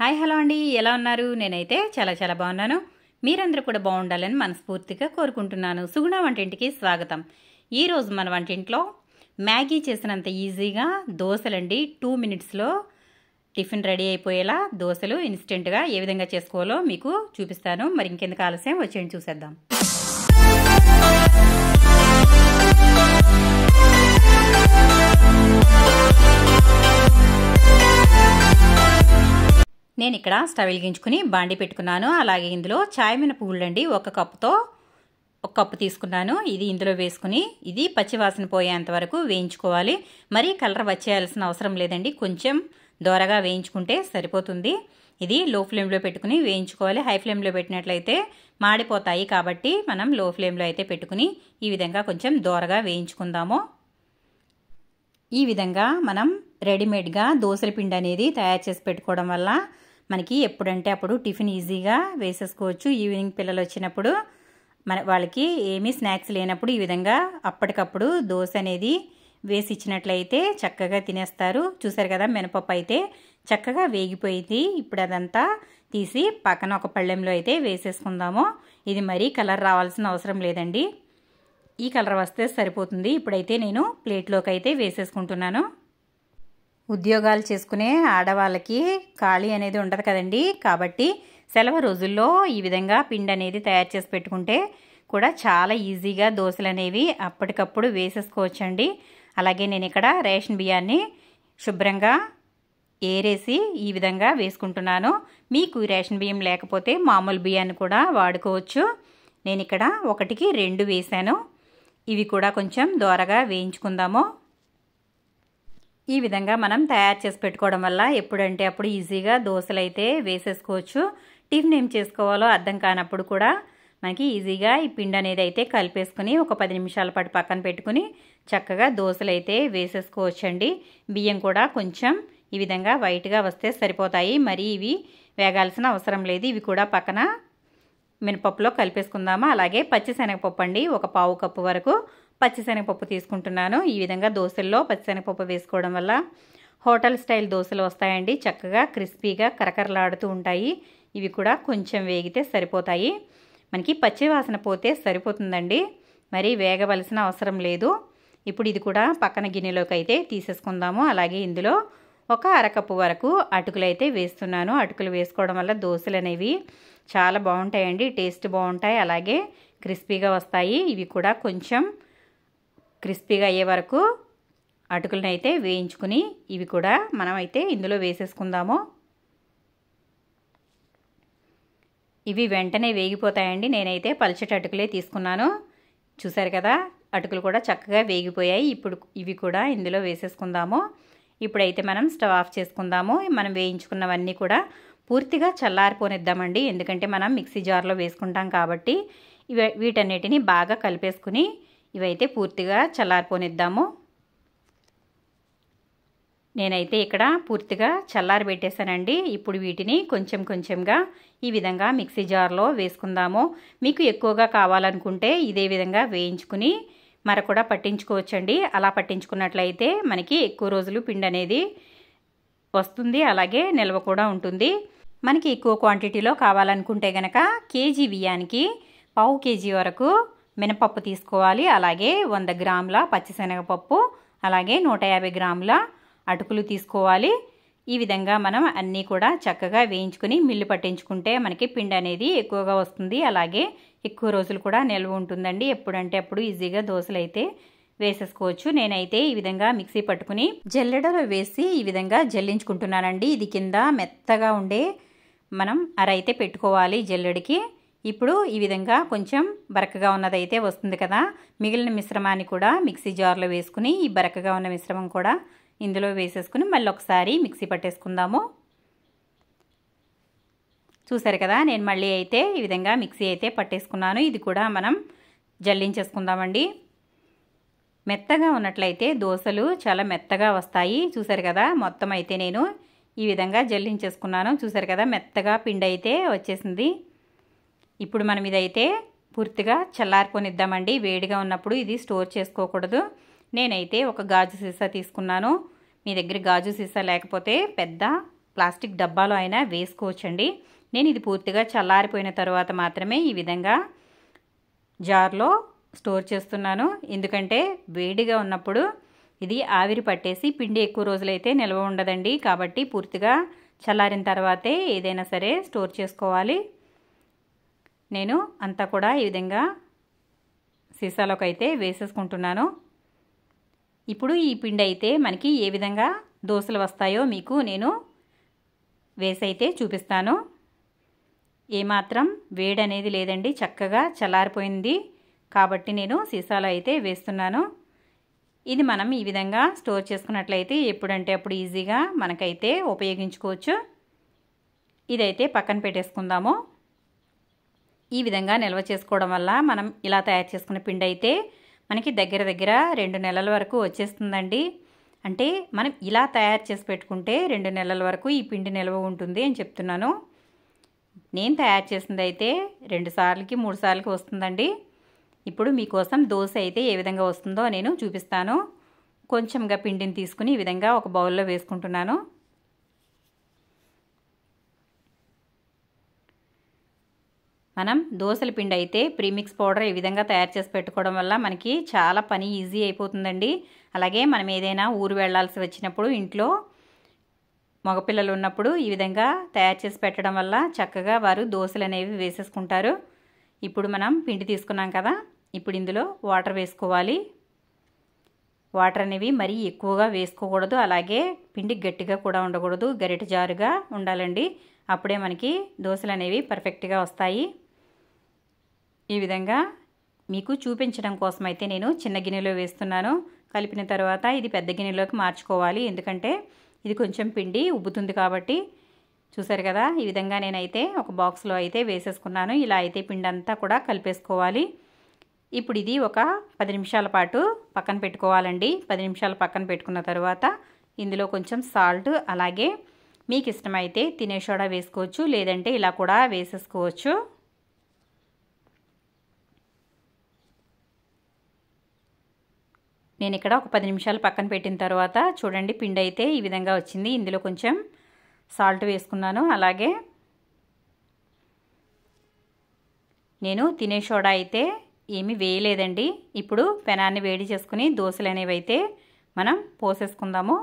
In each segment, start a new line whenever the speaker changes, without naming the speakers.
hi hello అండి ఎలా ఉన్నారు నేనైతే చాలా చాలా బాగున్నాను మీరందరూ కూడా బాగుండాలని మనస్ఫూర్తిగా కోరుకుంటున్నాను సుగుణ వంటింటికి స్వాగతం ఈరోజు మన వంటింట్లో మ్యాగీ చేసినంత ఈజీగా దోశలండి టూ మినిట్స్లో టిఫిన్ రెడీ అయిపోయేలా దోశలు ఇన్స్టెంట్గా ఏ విధంగా చేసుకోవాలో మీకు చూపిస్తాను మరి ఇంకెందుకు ఆలస్యం వచ్చేయండి చూసేద్దాం నేను ఇక్కడ స్టవ్ వెలిగించుకుని బాండి పెట్టుకున్నాను అలాగే ఇందులో చాయమిన అండి ఒక కప్పుతో ఒక కప్పు తీసుకున్నాను ఇది ఇందులో వేసుకుని ఇది పచ్చివాసన పోయేంత వరకు వేయించుకోవాలి మరీ కలర్ వచ్చేయాల్సిన అవసరం లేదండి కొంచెం దోరగా వేయించుకుంటే సరిపోతుంది ఇది లో ఫ్లేమ్లో పెట్టుకుని వేయించుకోవాలి హై ఫ్లేమ్లో పెట్టినట్లయితే మాడిపోతాయి కాబట్టి మనం లో ఫ్లేమ్లో అయితే పెట్టుకుని ఈ విధంగా కొంచెం దోరగా వేయించుకుందాము ఈ విధంగా మనం రెడీమేడ్గా దోసల పిండి అనేది తయారు చేసి పెట్టుకోవడం వల్ల మనకి ఎప్పుడంటే అప్పుడు టిఫిన్ ఈజీగా వేసేసుకోవచ్చు ఈవినింగ్ పిల్లలు వచ్చినప్పుడు మన వాళ్ళకి ఏమీ స్నాక్స్ లేనప్పుడు ఈ విధంగా అప్పటికప్పుడు దోశ అనేది వేసి ఇచ్చినట్లయితే చక్కగా తినేస్తారు చూసారు కదా మినపప్పు అయితే చక్కగా వేగిపోయింది ఇప్పుడు అదంతా తీసి పక్కన ఒక పళ్ళెంలో అయితే వేసేసుకుందాము ఇది మరీ కలర్ రావాల్సిన అవసరం లేదండి ఈ కలర్ వస్తే సరిపోతుంది ఇప్పుడైతే నేను ప్లేట్లోకి అయితే వేసేసుకుంటున్నాను ఉద్యోగాలు చేసుకునే ఆడవాళ్ళకి ఖాళీ అనేది ఉండదు కదండి కాబట్టి సెలవు రోజుల్లో ఈ విధంగా పిండి అనేది తయారు చేసి పెట్టుకుంటే కూడా చాలా ఈజీగా దోశలు అనేవి అప్పటికప్పుడు వేసేసుకోవచ్చండి అలాగే నేను ఇక్కడ రేషన్ బియ్యాన్ని శుభ్రంగా ఏరేసి ఈ విధంగా వేసుకుంటున్నాను మీకు రేషన్ బియ్యం లేకపోతే మామూలు బియ్యాన్ని కూడా వాడుకోవచ్చు నేను ఇక్కడ ఒకటికి రెండు వేశాను ఇవి కూడా కొంచెం దోరగా వేయించుకుందాము ఈ విధంగా మనం తయారు చేసి పెట్టుకోవడం వల్ల ఎప్పుడంటే అప్పుడు ఈజీగా దోశలు అయితే వేసేసుకోవచ్చు టిఫిన్ ఏం చేసుకోవాలో అర్థం కానప్పుడు కూడా మనకి ఈజీగా ఈ పిండి అనేది అయితే కలిపేసుకుని ఒక పది నిమిషాల పాటు పక్కన పెట్టుకుని చక్కగా దోశలు అయితే వేసేసుకోవచ్చండి బియ్యం కూడా కొంచెం ఈ విధంగా వైట్గా వస్తే సరిపోతాయి మరి ఇవి వేగాల్సిన అవసరం లేదు ఇవి కూడా పక్కన మినపప్పులో కలిపేసుకుందామా అలాగే పచ్చి అండి ఒక పావు కప్పు వరకు పచ్చిశనగపప్పు తీసుకుంటున్నాను ఈ విధంగా దోశల్లో పచ్చిశనగపప్పు వేసుకోవడం వల్ల హోటల్ స్టైల్ దోశలు వస్తాయండి చక్కగా క్రిస్పీగా కరకరలాడుతూ ఉంటాయి ఇవి కూడా కొంచెం వేగితే సరిపోతాయి మనకి పచ్చివాసన పోతే సరిపోతుందండి మరి వేగవలసిన అవసరం లేదు ఇప్పుడు ఇది కూడా పక్కన గిన్నెలోకి అయితే తీసేసుకుందాము అలాగే ఇందులో ఒక అరకప్పు వరకు అటుకులు అయితే వేస్తున్నాను అటుకులు వేసుకోవడం వల్ల దోశలు అనేవి చాలా బాగుంటాయండి టేస్ట్ బాగుంటాయి అలాగే క్రిస్పీగా వస్తాయి ఇవి కూడా కొంచెం క్రిస్పీగా అయ్యే వరకు అటుకులను అయితే వేయించుకుని ఇవి కూడా మనమైతే ఇందులో వేసేసుకుందాము ఇవి వెంటనే వేగిపోతాయండి నేనైతే పలిచటి అటుకులే తీసుకున్నాను చూసారు కదా అటుకులు కూడా చక్కగా వేగిపోయాయి ఇప్పుడు ఇవి కూడా ఇందులో వేసేసుకుందాము ఇప్పుడైతే మనం స్టవ్ ఆఫ్ చేసుకుందాము మనం వేయించుకున్నవన్నీ కూడా పూర్తిగా చల్లారిపోనిద్దామండి ఎందుకంటే మనం మిక్సీ జార్లో వేసుకుంటాం కాబట్టి వీటన్నిటిని బాగా కలిపేసుకుని ఇవైతే పూర్తిగా చల్లారిపోనిద్దాము నేనైతే ఇక్కడ పూర్తిగా చల్లారి పెట్టేశానండి ఇప్పుడు వీటిని కొంచెం కొంచెంగా ఈ విధంగా మిక్సీ జార్లో వేసుకుందాము మీకు ఎక్కువగా కావాలనుకుంటే ఇదే విధంగా వేయించుకుని మర కూడా పట్టించుకోవచ్చండి అలా పట్టించుకున్నట్లయితే మనకి ఎక్కువ రోజులు పిండి అనేది వస్తుంది అలాగే నిల్వ కూడా ఉంటుంది మనకి ఎక్కువ క్వాంటిటీలో కావాలనుకుంటే గనక కేజీ బియ్యానికి పావు కేజీ వరకు మినపప్పు తీసుకోవాలి అలాగే వంద గ్రాముల పచ్చిశనగపప్పు అలాగే నూట యాభై గ్రాముల అటుకులు తీసుకోవాలి ఈ విధంగా మనం అన్నీ కూడా చక్కగా వేయించుకుని మిల్లు పట్టించుకుంటే మనకి పిండి అనేది ఎక్కువగా వస్తుంది అలాగే ఎక్కువ రోజులు కూడా నిల్వ ఉంటుందండి ఎప్పుడంటే అప్పుడు ఈజీగా దోశలు అయితే వేసేసుకోవచ్చు నేనైతే ఈ విధంగా మిక్సీ పట్టుకుని జల్లెడలో వేసి ఈ విధంగా జల్లించుకుంటున్నానండి ఇది కింద మెత్తగా ఉండే మనం అరైతే పెట్టుకోవాలి జల్లెడికి ఇప్పుడు ఈ విధంగా కొంచెం బరకగా ఉన్నదైతే వస్తుంది కదా మిగిలిన మిశ్రమాన్ని కూడా మిక్సీ జార్లో వేసుకుని ఈ బరకగా ఉన్న మిశ్రమం కూడా ఇందులో వేసేసుకుని మళ్ళీ ఒకసారి మిక్సీ పట్టేసుకుందాము చూసారు కదా నేను మళ్ళీ అయితే ఈ విధంగా మిక్సీ అయితే పట్టేసుకున్నాను ఇది కూడా మనం జల్లించేసుకుందామండి మెత్తగా ఉన్నట్లయితే దోశలు చాలా మెత్తగా వస్తాయి చూసారు కదా మొత్తం అయితే నేను ఈ విధంగా జల్లించేసుకున్నాను చూసారు కదా మెత్తగా పిండి అయితే వచ్చేసింది ఇప్పుడు మనం ఇదైతే పూర్తిగా చల్లారిపోనిద్దామండి వేడిగా ఉన్నప్పుడు ఇది స్టోర్ చేసుకోకూడదు నేనైతే ఒక గాజు సీసా తీసుకున్నాను మీ దగ్గర గాజు సీసా లేకపోతే పెద్ద ప్లాస్టిక్ డబ్బాలో అయినా వేసుకోవచ్చండి నేను ఇది పూర్తిగా చల్లారిపోయిన తర్వాత మాత్రమే ఈ విధంగా జార్లో స్టోర్ చేస్తున్నాను ఎందుకంటే వేడిగా ఉన్నప్పుడు ఇది ఆవిరి పట్టేసి పిండి ఎక్కువ రోజులైతే నిల్వ ఉండదండి కాబట్టి పూర్తిగా చల్లారిన తర్వాతే ఏదైనా సరే స్టోర్ చేసుకోవాలి నేను అంతా కూడా ఈ విధంగా సీసాలోకి అయితే వేసేసుకుంటున్నాను ఇప్పుడు ఈ పిండి అయితే మనకి ఏ విధంగా దోశలు వస్తాయో మీకు నేను వేసైతే చూపిస్తాను ఏమాత్రం వేడి అనేది లేదండి చక్కగా చల్లారిపోయింది కాబట్టి నేను సీసాలో అయితే వేస్తున్నాను ఇది మనం ఈ విధంగా స్టోర్ చేసుకున్నట్లయితే ఎప్పుడంటే అప్పుడు ఈజీగా మనకైతే ఉపయోగించుకోవచ్చు ఇదైతే పక్కన పెట్టేసుకుందాము ఈ విధంగా నిల్వ చేసుకోవడం వల్ల మనం ఇలా తయారు చేసుకున్న పిండి అయితే మనకి దగ్గర దగ్గర రెండు నెలల వరకు వచ్చేస్తుందండి అంటే మనం ఇలా తయారు చేసి పెట్టుకుంటే రెండు నెలల వరకు ఈ పిండి నిల్వ ఉంటుంది అని చెప్తున్నాను నేను తయారు చేసింది అయితే రెండు సార్లకి మూడు సార్లకి వస్తుందండి ఇప్పుడు మీకోసం దోశ అయితే ఏ విధంగా వస్తుందో నేను చూపిస్తాను కొంచెంగా పిండిని తీసుకుని ఈ విధంగా ఒక బౌల్లో వేసుకుంటున్నాను మనం దోశల పిండి అయితే ప్రీమిక్స్ పౌడర్ ఈ విధంగా తయారు చేసి పెట్టుకోవడం వల్ల మనకి చాలా పని ఈజీ అయిపోతుందండి అలాగే మనం ఏదైనా ఊరు వెళ్లాల్సి వచ్చినప్పుడు ఇంట్లో మగపిల్లలు ఉన్నప్పుడు ఈ విధంగా తయారు చేసి పెట్టడం వల్ల చక్కగా వారు దోశలు అనేవి వేసేసుకుంటారు ఇప్పుడు మనం పిండి తీసుకున్నాం కదా ఇప్పుడు ఇందులో వాటర్ వేసుకోవాలి వాటర్ అనేవి మరీ ఎక్కువగా వేసుకోకూడదు అలాగే పిండి గట్టిగా కూడా ఉండకూడదు గరిట జారుగా ఉండాలండి అప్పుడే మనకి దోశలు అనేవి పర్ఫెక్ట్గా వస్తాయి ఈ విధంగా మీకు చూపించడం కోసం అయితే నేను చిన్న గిన్నెలో వేస్తున్నాను కలిపిన తర్వాత ఇది పెద్ద గిన్నెలోకి మార్చుకోవాలి ఎందుకంటే ఇది కొంచెం పిండి ఉబ్బుతుంది కాబట్టి చూసారు కదా ఈ విధంగా నేనైతే ఒక బాక్స్లో అయితే వేసేసుకున్నాను ఇలా అయితే పిండి అంతా కూడా కలిపేసుకోవాలి ఇప్పుడు ఇది ఒక పది నిమిషాల పాటు పక్కన పెట్టుకోవాలండి పది నిమిషాలు పక్కన పెట్టుకున్న తర్వాత ఇందులో కొంచెం సాల్ట్ అలాగే మీకు ఇష్టమైతే తినే సోడా వేసుకోవచ్చు లేదంటే ఇలా కూడా వేసేసుకోవచ్చు నేను ఇక్కడ ఒక పది నిమిషాలు పక్కన పెట్టిన తర్వాత చూడండి పిండి అయితే ఈ విధంగా వచ్చింది ఇందులో కొంచెం సాల్ట్ వేసుకున్నాను అలాగే నేను తినే సోడా అయితే ఏమీ వేయలేదండి ఇప్పుడు పెనాన్ని వేడి చేసుకుని దోశలు అనేవి అయితే మనం పోసేసుకుందాము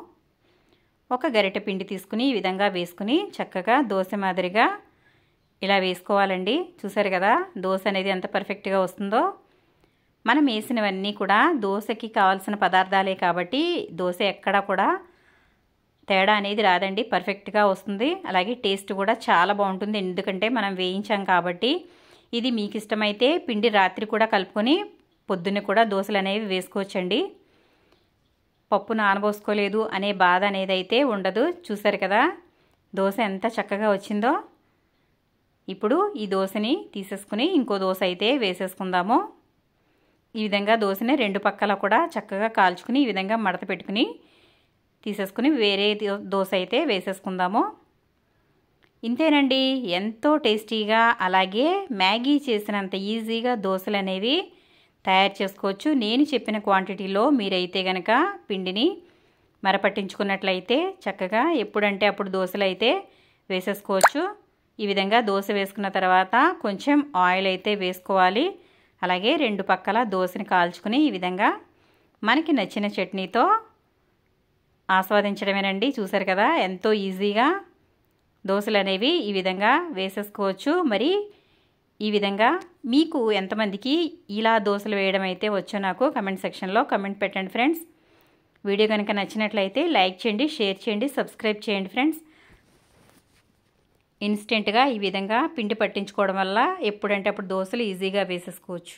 ఒక గరిటె పిండి తీసుకుని ఈ విధంగా వేసుకుని చక్కగా దోశ మాదిరిగా ఇలా వేసుకోవాలండి చూసారు కదా దోశ అనేది ఎంత పర్ఫెక్ట్గా వస్తుందో మనం వేసినవన్నీ కూడా దోశకి కావాల్సిన పదార్థాలే కాబట్టి దోశ ఎక్కడా కూడా తేడా అనేది రాదండి పర్ఫెక్ట్గా వస్తుంది అలాగే టేస్ట్ కూడా చాలా బాగుంటుంది ఎందుకంటే మనం వేయించాం కాబట్టి ఇది మీకు ఇష్టమైతే పిండి రాత్రి కూడా కలుపుకొని పొద్దున్న కూడా దోశలు అనేవి వేసుకోవచ్చండి పప్పు నానబోసుకోలేదు అనే బాధ అనేది అయితే ఉండదు చూసారు కదా దోశ ఎంత చక్కగా వచ్చిందో ఇప్పుడు ఈ దోశని తీసేసుకుని ఇంకో దోశ అయితే వేసేసుకుందాము ఈ విధంగా దోశని రెండు పక్కల కూడా చక్కగా కాల్చుకుని ఈ విధంగా మడత పెట్టుకుని తీసేసుకుని వేరే దోశ అయితే వేసేసుకుందాము ఇంతేనండి ఎంతో టేస్టీగా అలాగే మ్యాగీ చేసినంత ఈజీగా దోశలు అనేవి తయారు చేసుకోవచ్చు నేను చెప్పిన క్వాంటిటీలో మీరైతే కనుక పిండిని మరపట్టించుకున్నట్లయితే చక్కగా ఎప్పుడంటే అప్పుడు దోశలు అయితే వేసేసుకోవచ్చు ఈ విధంగా దోశ వేసుకున్న తర్వాత కొంచెం ఆయిల్ అయితే వేసుకోవాలి అలాగే రెండు పక్కల దోశని కాల్చుకుని ఈ విధంగా మనకి నచ్చిన చట్నీతో ఆస్వాదించడమేనండి చూసారు కదా ఎంతో ఈజీగా దోశలు అనేవి ఈ విధంగా వేసేసుకోవచ్చు మరి ఈ విధంగా మీకు ఎంతమందికి ఇలా దోశలు వేయడం అయితే వచ్చో నాకు కమెంట్ సెక్షన్లో కమెంట్ పెట్టండి ఫ్రెండ్స్ వీడియో కనుక నచ్చినట్లయితే లైక్ చేయండి షేర్ చేయండి సబ్స్క్రైబ్ చేయండి ఫ్రెండ్స్ ఇన్స్టెంట్గా ఈ విధంగా పిండి పట్టించుకోవడం వల్ల ఎప్పుడంటే అప్పుడు దోశలు ఈజీగా వేసేసుకోవచ్చు